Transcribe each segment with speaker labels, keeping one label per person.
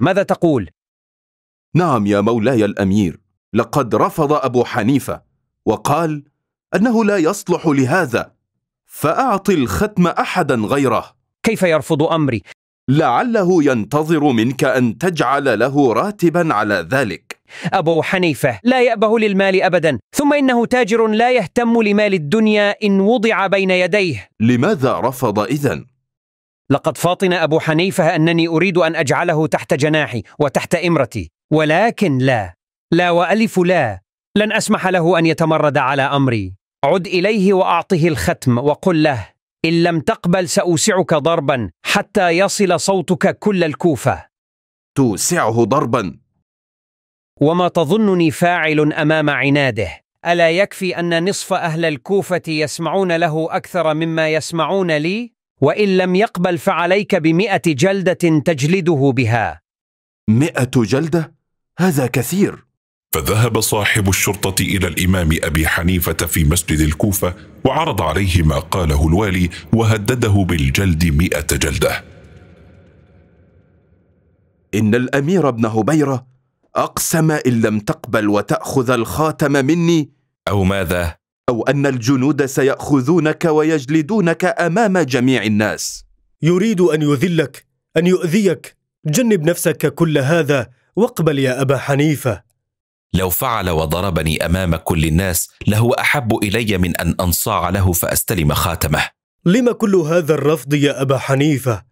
Speaker 1: ماذا تقول؟ نعم يا مولاي الأمير لقد رفض أبو حنيفة وقال أنه لا يصلح لهذا فأعط الختم أحدا غيره كيف يرفض أمري؟ لعله ينتظر منك أن تجعل له راتبا على ذلك أبو حنيفة
Speaker 2: لا يأبه للمال أبدا ثم إنه تاجر لا يهتم لمال الدنيا إن وضع بين يديه لماذا رفض إذن؟ لقد فاطن أبو حنيفة أنني أريد أن أجعله تحت جناحي وتحت إمرتي ولكن لا لا وألف لا لن أسمح له أن يتمرد على أمري عد إليه وأعطه الختم وقل له إن لم تقبل سأوسعك ضربا حتى يصل صوتك كل الكوفة توسعه ضربا وما تظنني فاعل أمام عناده ألا يكفي أن نصف أهل الكوفة يسمعون له أكثر مما يسمعون لي؟ وإن لم يقبل فعليك بمئة جلدة تجلده بها
Speaker 1: مئة جلدة؟ هذا كثير
Speaker 3: فذهب صاحب الشرطة إلى الإمام أبي حنيفة في مسجد الكوفة وعرض عليه ما قاله الوالي
Speaker 1: وهدده بالجلد مئة جلدة إن الأمير ابن هبيرة أقسم إن لم تقبل وتأخذ الخاتم مني أو ماذا؟ أو أن الجنود سيأخذونك ويجلدونك أمام جميع الناس يريد أن يذلك أن يؤذيك جنب نفسك كل هذا واقبل يا أبا حنيفة لو فعل وضربني أمام كل الناس لهو أحب إلي من أن أنصاع له فأستلم خاتمه لم كل هذا الرفض يا أبا حنيفة؟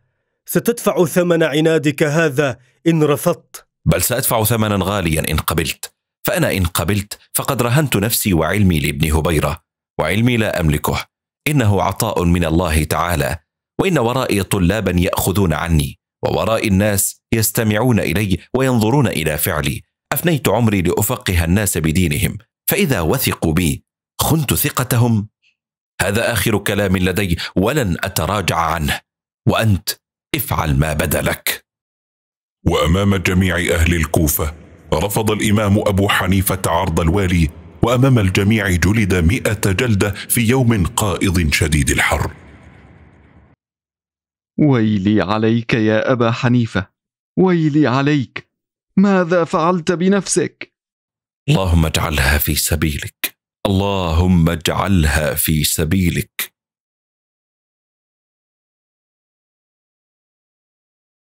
Speaker 1: ستدفع ثمن عنادك هذا إن رفضت بل سأدفع ثمنا غاليا إن قبلت فأنا إن قبلت فقد رهنت نفسي وعلمي لابن هبيرة وعلمي لا أملكه إنه عطاء من الله تعالى وإن ورائي طلابا يأخذون عني ووراء الناس يستمعون إلي وينظرون إلى فعلي أفنيت عمري لأفقه الناس بدينهم فإذا وثقوا بي خنت ثقتهم هذا آخر كلام لدي ولن أتراجع عنه وأنت افعل ما بدا لك
Speaker 3: وأمام جميع أهل الكوفة رفض الإمام أبو حنيفة عرض الوالي وأمام الجميع جلد مئة جلدة في يوم قائض شديد الحر ويلي عليك يا أبا حنيفة ويلي عليك ماذا فعلت بنفسك
Speaker 1: اللهم اجعلها في سبيلك اللهم اجعلها في سبيلك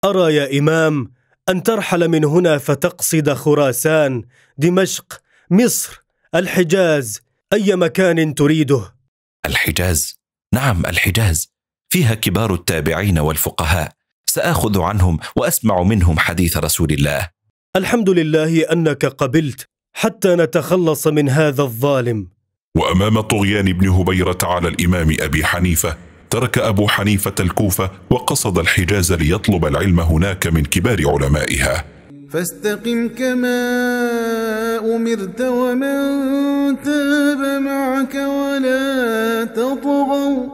Speaker 1: ارى يا امام أن ترحل من هنا فتقصد خراسان، دمشق، مصر، الحجاز، أي مكان تريده. الحجاز؟ نعم الحجاز، فيها كبار التابعين والفقهاء، سآخذ عنهم وأسمع منهم حديث رسول الله. الحمد لله أنك قبلت حتى نتخلص من هذا الظالم.
Speaker 3: وأمام طغيان ابن هبيرة على الإمام أبي حنيفة ترك أبو حنيفة الكوفة وقصد الحجاز ليطلب العلم هناك من كبار علمائها
Speaker 4: فاستقم كما أمرت ومن تاب معك ولا تطغوا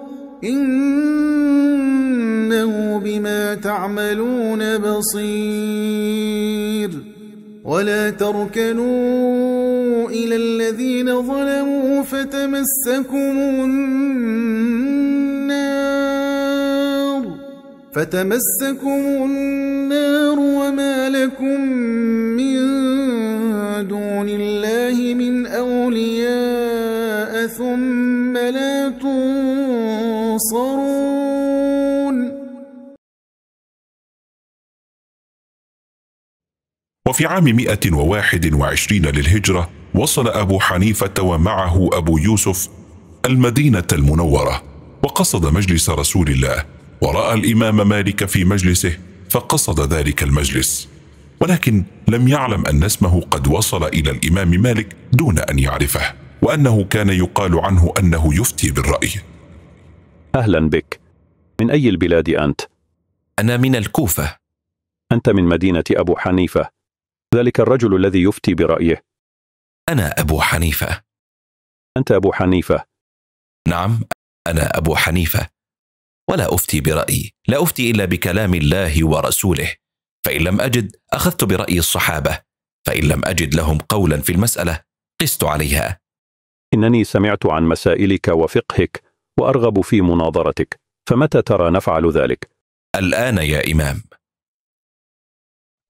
Speaker 4: إنه بما تعملون بصير ولا تركنوا إلى الذين ظلموا فتمسكم النار فتمسكم النار وما لكم من دون الله من أولياء ثم لا تنصرون
Speaker 1: وفي عام 121 للهجرة وصل أبو حنيفة
Speaker 3: ومعه أبو يوسف المدينة المنورة وقصد مجلس رسول الله وراى الامام مالك في مجلسه فقصد ذلك المجلس ولكن لم يعلم ان اسمه قد وصل الى الامام مالك دون ان يعرفه
Speaker 2: وانه كان يقال عنه انه يفتي بالراي اهلا بك من اي البلاد انت انا من الكوفه انت من مدينه ابو حنيفه ذلك الرجل الذي يفتي برايه انا ابو حنيفه انت ابو حنيفه نعم انا ابو حنيفه
Speaker 1: ولا أفتي برأيي لا أفتي إلا بكلام الله ورسوله فإن لم أجد أخذت برأي الصحابة فإن لم أجد لهم قولا في المسألة قست عليها
Speaker 2: إنني سمعت عن مسائلك وفقهك وأرغب في مناظرتك فمتى ترى نفعل ذلك؟ الآن يا إمام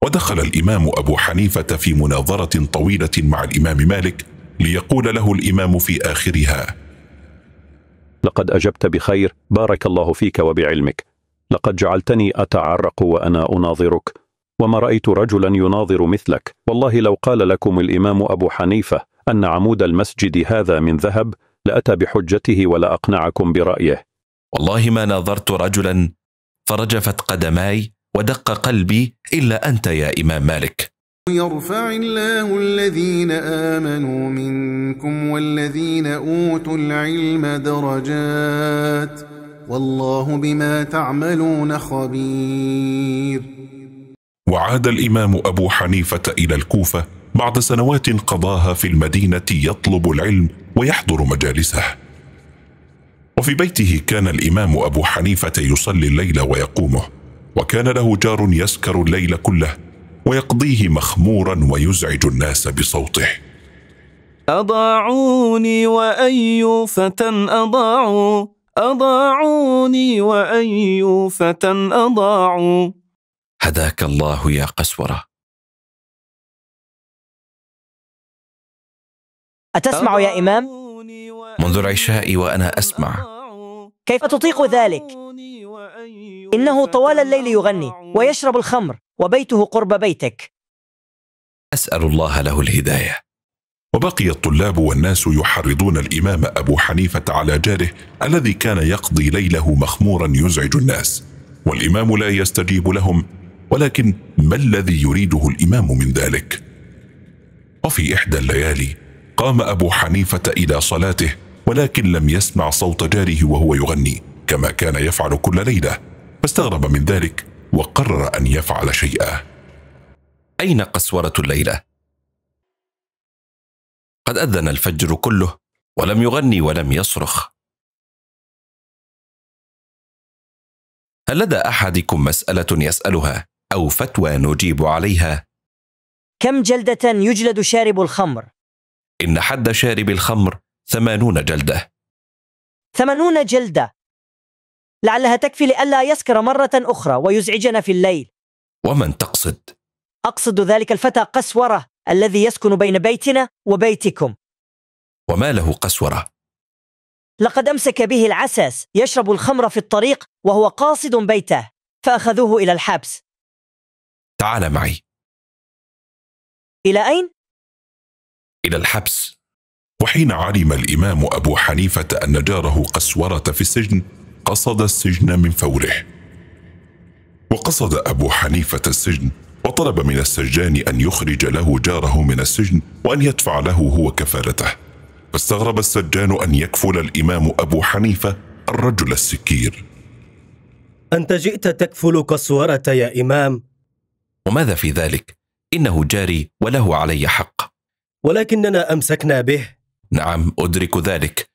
Speaker 3: ودخل الإمام أبو حنيفة في مناظرة طويلة مع الإمام مالك ليقول له الإمام في آخرها
Speaker 2: لقد أجبت بخير بارك الله فيك وبعلمك لقد جعلتني أتعرق وأنا أناظرك وما رأيت رجلا يناظر مثلك والله لو قال لكم الإمام أبو حنيفة أن عمود المسجد هذا من ذهب لأتى بحجته ولأقنعكم برأيه والله ما
Speaker 1: ناظرت رجلا فرجفت قدماي ودق قلبي إلا أنت يا إمام مالك
Speaker 4: يرفع الله الذين آمنوا منكم والذين أوتوا العلم درجات والله بما تعملون خبير
Speaker 3: وعاد الإمام أبو حنيفة إلى الكوفة بعد سنوات قضاها في المدينة يطلب العلم ويحضر مجالسه وفي بيته كان الإمام أبو حنيفة يصلي الليل ويقومه وكان له جار يسكر الليل كله ويقضيه مخمورا ويزعج الناس بصوته
Speaker 1: أضاعوني وأي فتى أضاعوا أضاعوني وأي فتى أضاعوا هداك الله يا قسورة
Speaker 2: أتسمع يا إمام؟
Speaker 1: منذ العشاء وأنا أسمع
Speaker 2: كيف تطيق ذلك؟ إنه طوال الليل يغني ويشرب الخمر وبيته قرب بيتك
Speaker 3: اسال الله له الهدايه وبقي الطلاب والناس يحرضون الامام ابو حنيفه على جاره الذي كان يقضي ليله مخمورا يزعج الناس والامام لا يستجيب لهم ولكن ما الذي يريده الامام من ذلك وفي احدى الليالي قام ابو حنيفه الى صلاته ولكن لم يسمع صوت جاره وهو يغني كما كان يفعل
Speaker 1: كل ليله فاستغرب من ذلك وقرر ان يفعل شيئا اين قسوره الليله قد اذن الفجر كله ولم يغني ولم يصرخ هل لدى احدكم مساله يسالها او فتوى نجيب عليها
Speaker 2: كم جلده يجلد شارب الخمر
Speaker 1: ان حد شارب الخمر ثمانون جلده
Speaker 2: ثمانون جلده لعلها تكفي لئلا يسكر مرة أخرى ويزعجنا في الليل
Speaker 1: ومن تقصد؟
Speaker 2: أقصد ذلك الفتى قسورة الذي يسكن بين بيتنا وبيتكم
Speaker 1: وما له قسورة؟
Speaker 2: لقد أمسك به العسس يشرب الخمر في الطريق وهو قاصد بيته فأخذوه إلى الحبس تعال معي إلى أين؟
Speaker 1: إلى الحبس
Speaker 3: وحين علم الإمام أبو حنيفة أن جاره قسورة في السجن قصد السجن من فوره وقصد أبو حنيفة السجن وطلب من السجان أن يخرج له جاره من السجن وأن يدفع له هو كفالته فاستغرب السجان أن يكفل الإمام أبو حنيفة الرجل السكير
Speaker 1: أنت جئت تكفل كسورة يا إمام وماذا في ذلك؟ إنه جاري وله علي حق ولكننا أمسكنا به نعم أدرك ذلك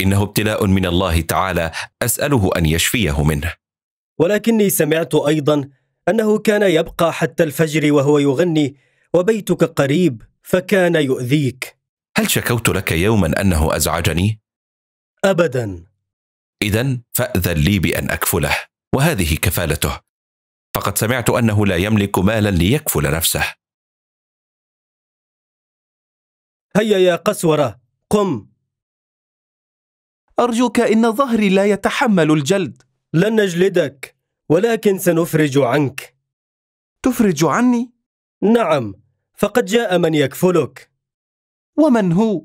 Speaker 1: انه ابتلاء من الله تعالى اساله ان يشفيه منه ولكني سمعت ايضا انه كان يبقى حتى الفجر وهو يغني وبيتك قريب فكان يؤذيك هل شكوت لك يوما انه ازعجني ابدا اذا فاذن لي بان اكفله وهذه كفالته فقد سمعت انه لا يملك مالا ليكفل نفسه هيا يا قسوره قم أرجوك إن ظهري لا يتحمل الجلد لن نجلدك ولكن سنفرج عنك تفرج عني؟ نعم فقد جاء من يكفلك ومن هو؟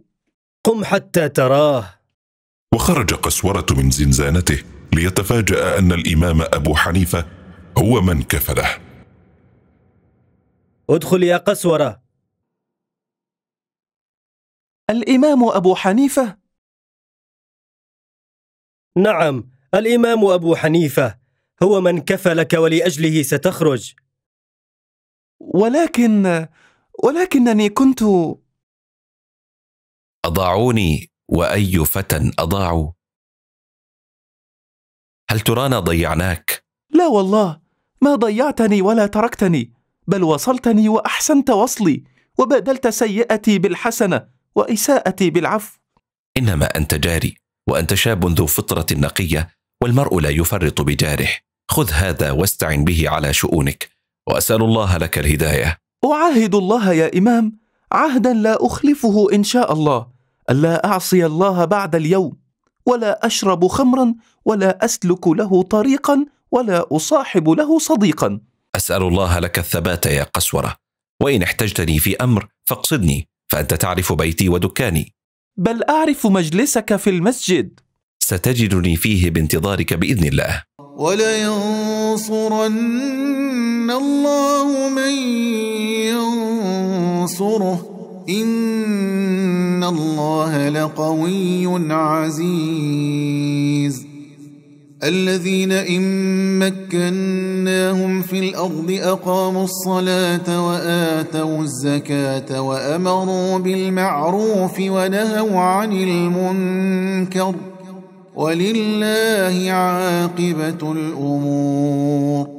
Speaker 1: قم حتى تراه
Speaker 3: وخرج قسورة من زنزانته ليتفاجأ
Speaker 1: أن الإمام أبو حنيفة هو من كفله ادخل يا قسورة الإمام أبو حنيفة نعم الامام ابو حنيفه هو من كفلك ولاجله ستخرج ولكن ولكنني كنت اضاعوني واي فتى اضاعوا هل ترانا ضيعناك لا والله ما ضيعتني ولا تركتني بل وصلتني واحسنت وصلي وبادلت سيئتي بالحسنه واساءتي بالعفو انما انت جاري وانت شاب ذو فطره نقيه والمرء لا يفرط بجارح خذ هذا واستعن به على شؤونك واسال الله لك الهدايه اعاهد الله يا امام عهدا لا اخلفه ان شاء الله الا اعصي الله بعد اليوم ولا اشرب خمرا ولا اسلك له طريقا ولا اصاحب له صديقا اسال الله لك الثبات يا قسوره وان احتجتني في امر فاقصدني فانت تعرف بيتي ودكاني بل أعرف مجلسك في المسجد ستجدني فيه بانتظارك بإذن الله ولينصرن
Speaker 4: الله من ينصره إن الله لقوي عزيز الذين إن مكنا في الأرض أقاموا الصلاة وآتوا الزكاة وأمروا بالمعروف ونهوا عن المنكر ولله عاقبة الأمور